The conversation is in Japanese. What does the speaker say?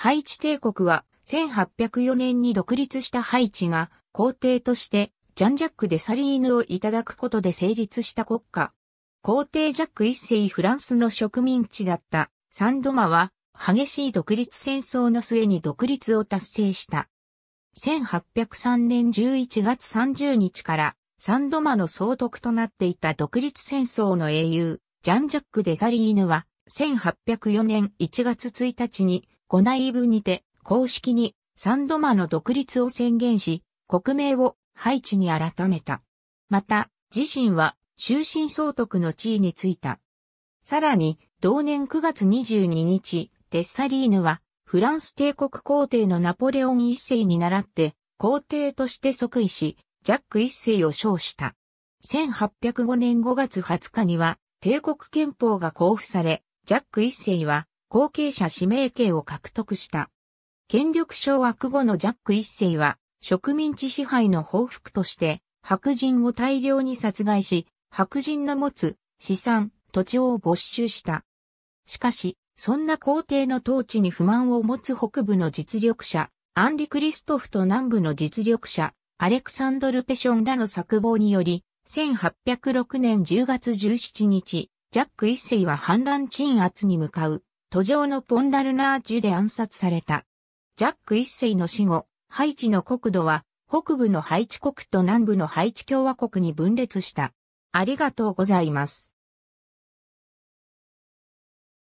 ハイチ帝国は1804年に独立したハイチが皇帝としてジャン・ジャック・デ・サリーヌをいただくことで成立した国家。皇帝ジャック一世フランスの植民地だったサンドマは激しい独立戦争の末に独立を達成した。1803年11月30日からサンドマの総督となっていた独立戦争の英雄、ジャン・ジャック・デ・サリーヌは1804年1月1日に5内部にて、公式にサンドマの独立を宣言し、国名をハイチに改めた。また、自身は終身総督の地位についた。さらに、同年9月22日、テッサリーヌは、フランス帝国皇帝のナポレオン一世に倣って、皇帝として即位し、ジャック一世を称した。1805年5月20日には、帝国憲法が公布され、ジャック一世は、後継者指名権を獲得した。権力掌握後のジャック一世は植民地支配の報復として白人を大量に殺害し、白人の持つ資産、土地を没収した。しかし、そんな皇帝の統治に不満を持つ北部の実力者、アンリ・クリストフと南部の実力者、アレクサンドル・ペションらの策謀により、1806年10月17日、ジャック一世は反乱鎮圧に向かう。途上のポンダルナージュで暗殺された。ジャック一世の死後、ハイチの国土は北部のハイチ国と南部のハイチ共和国に分裂した。ありがとうございます。